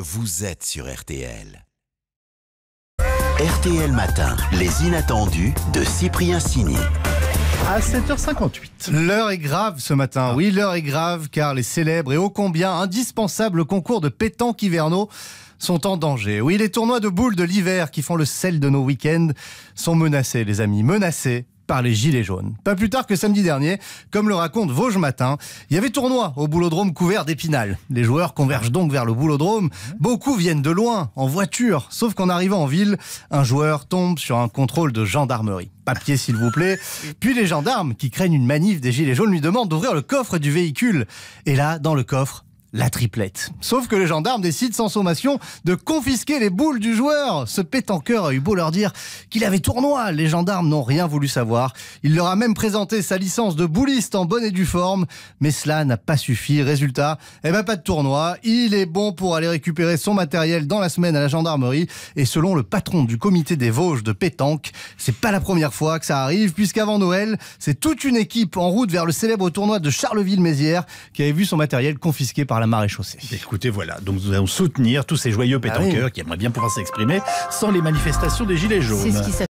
vous êtes sur RTL. RTL Matin, les inattendus de Cyprien Sini. À 7h58. L'heure est grave ce matin. Oui, l'heure est grave car les célèbres et ô combien indispensables concours de pétanque hivernaux sont en danger. Oui, les tournois de boules de l'hiver qui font le sel de nos week-ends sont menacés, les amis, menacés par les Gilets jaunes. Pas plus tard que samedi dernier, comme le raconte Vosges Matin, il y avait tournoi au boulodrome couvert d'épinal. Les joueurs convergent donc vers le boulodrome. Beaucoup viennent de loin, en voiture. Sauf qu'en arrivant en ville, un joueur tombe sur un contrôle de gendarmerie. Papier, s'il vous plaît. Puis les gendarmes, qui craignent une manif des Gilets jaunes, lui demandent d'ouvrir le coffre du véhicule. Et là, dans le coffre, la triplette. Sauf que les gendarmes décident sans sommation de confisquer les boules du joueur. Ce pétanqueur a eu beau leur dire qu'il avait tournoi. Les gendarmes n'ont rien voulu savoir. Il leur a même présenté sa licence de bouliste en bonne et due forme. Mais cela n'a pas suffi. Résultat, eh ben pas de tournoi. Il est bon pour aller récupérer son matériel dans la semaine à la gendarmerie. Et selon le patron du comité des Vosges de pétanque, c'est pas la première fois que ça arrive puisqu'avant Noël, c'est toute une équipe en route vers le célèbre tournoi de Charleville-Mézières qui avait vu son matériel confisqué par la marée Écoutez, voilà, donc nous allons soutenir tous ces joyeux ah pétanqueurs qui aimeraient bien pouvoir s'exprimer sans les manifestations des Gilets jaunes.